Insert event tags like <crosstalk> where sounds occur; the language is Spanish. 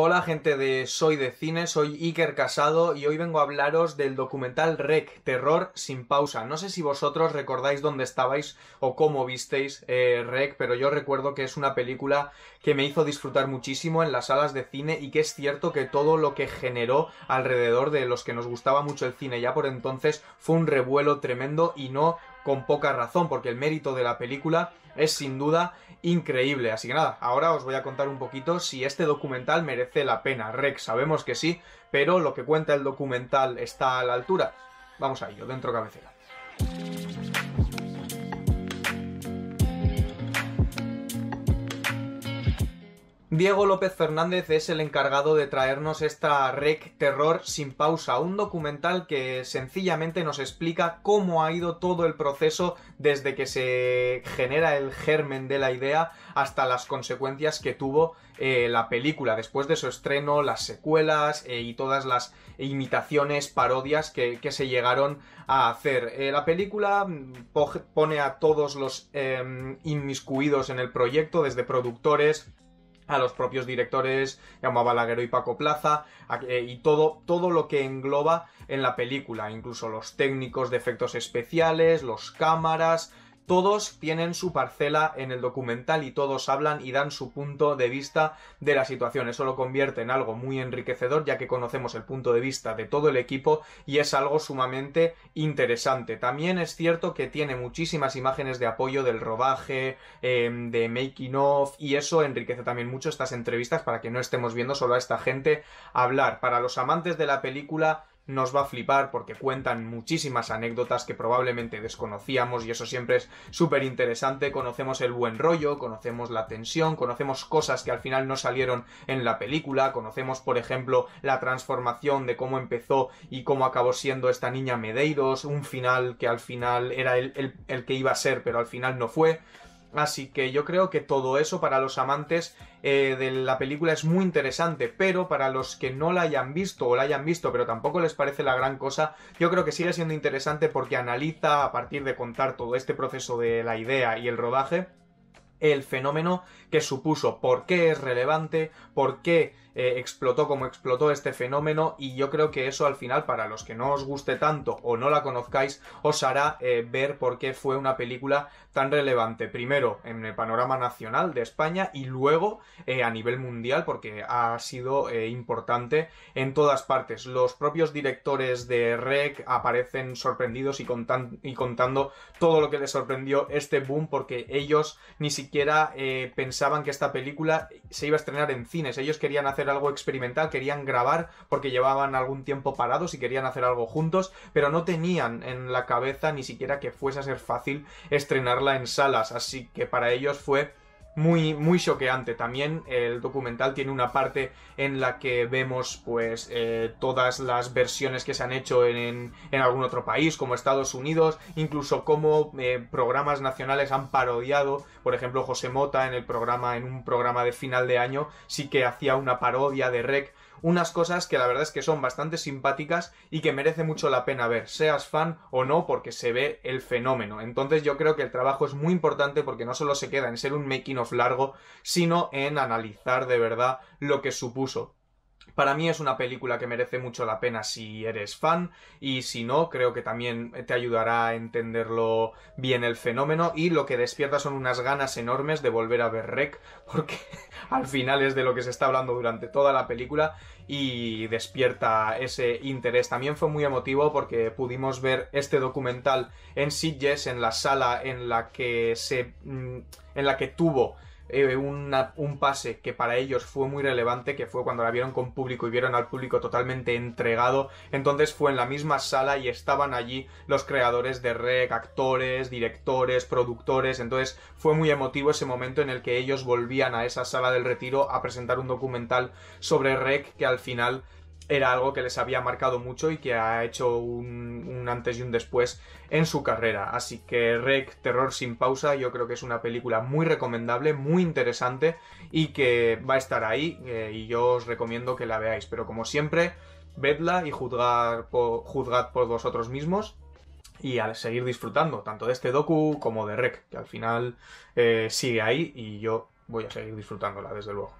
Hola gente de Soy de Cine, soy Iker Casado y hoy vengo a hablaros del documental Rec, Terror sin pausa. No sé si vosotros recordáis dónde estabais o cómo visteis eh, Rec, pero yo recuerdo que es una película que me hizo disfrutar muchísimo en las salas de cine y que es cierto que todo lo que generó alrededor de los que nos gustaba mucho el cine ya por entonces fue un revuelo tremendo y no con poca razón, porque el mérito de la película es sin duda increíble. Así que nada, ahora os voy a contar un poquito si este documental merece la pena. Rex, sabemos que sí, pero lo que cuenta el documental está a la altura. Vamos a ello, dentro cabecera. Diego López Fernández es el encargado de traernos esta Rec Terror sin pausa, un documental que sencillamente nos explica cómo ha ido todo el proceso desde que se genera el germen de la idea hasta las consecuencias que tuvo eh, la película después de su estreno, las secuelas eh, y todas las imitaciones, parodias que, se llegaron a hacer. Eh, la película mm, pone a todos los em, inmiscuidos en el proyecto, desde productores, a los propios directores, llamaba Laguerro y Paco Plaza, eh, y todo, todo lo que engloba en la película, incluso los técnicos de efectos especiales, los cámaras, todos tienen su parcela en el documental y todos hablan y dan su punto de vista de la situación. Eso lo convierte en algo muy enriquecedor ya que conocemos el punto de vista de todo el equipo y es algo sumamente interesante. También es cierto que tiene muchísimas imágenes de apoyo del robaje, em, de making of y eso enriquece también mucho estas entrevistas para que no estemos viendo solo a esta gente hablar. Para los amantes de la película nos va a flipar porque cuentan muchísimas anécdotas que probablemente desconocíamos y eso siempre es súper interesante. Conocemos el buen rollo, conocemos la tensión, conocemos cosas que al final no salieron en la película, conocemos por ejemplo la transformación de cómo empezó y cómo acabó siendo esta niña Medeiros, un final que al final era el, el que iba a ser pero al final no fue. Así que yo creo que todo eso para los amantes eh, de la película es muy interesante, pero para los que no la hayan visto o la hayan visto pero tampoco les parece la gran cosa, yo creo que sigue siendo interesante porque analiza a partir de contar todo este proceso de la idea y el rodaje, el fenómeno que supuso, por qué es relevante, por qué eh, explotó como explotó este fenómeno y yo creo que eso al final para los que no os guste tanto o no la conozcáis os hará eh, ver por qué fue una película tan relevante, primero en el panorama nacional de España y luego eh, a nivel mundial porque ha sido importante en todas partes. Los propios directores de REC aparecen sorprendidos y, y contando todo lo que les sorprendió este boom porque ellos ni siquiera siquiera eh, pensaban que esta película se iba a estrenar en cines. Ellos querían hacer algo experimental, querían grabar porque llevaban algún tiempo parados y querían hacer algo juntos, pero no tenían en la cabeza ni siquiera que fuese a ser fácil estrenarla en salas. Así que para ellos fue muy muy choqueante también el documental tiene una parte en la que vemos pues eh, todas las versiones que se han hecho en, algún otro país como Estados Unidos incluso cómo eh, programas nacionales han parodiado por ejemplo José Mota en el programa en un programa de final de año sí que hacía una parodia de Rec unas cosas que la verdad es que son bastante simpáticas y que merece mucho la pena ver, seas fan o no, porque se ve el fenómeno. Entonces yo creo que el trabajo es muy importante porque no solo se queda en ser un making of largo, sino en analizar de verdad lo que supuso. Para mí es una película que merece mucho la pena si eres fan y si no, creo que también te ayudará a entenderlo bien el fenómeno y lo que despierta son unas ganas enormes de volver a ver Rec <laughs> porque al final es de lo que se está hablando durante toda la película y despierta ese interés. También fue muy emotivo porque pudimos ver este documental en Sitges, en la sala en la que se mm, en la que tuvo eh, un pase que para ellos fue muy relevante, que fue cuando la vieron con público y vieron al público totalmente entregado. Entonces fue en la misma sala y estaban allí los creadores de Rec, actores, directores, productores. Entonces fue muy emotivo ese momento en el que ellos volvían a esa sala del retiro a presentar un documental sobre Rec que al final era algo que les había marcado mucho y que ha hecho un, antes y un después en su carrera. Así que Rec, Terror sin pausa, yo creo que es una película muy recomendable, muy interesante y que va a estar ahí eh, y yo os recomiendo que la veáis. Pero como siempre, vedla y juzgar juzgad por vosotros mismos y al seguir disfrutando tanto de este docu como de Rec, que al final eh, sigue ahí y yo voy a seguir disfrutándola, desde luego.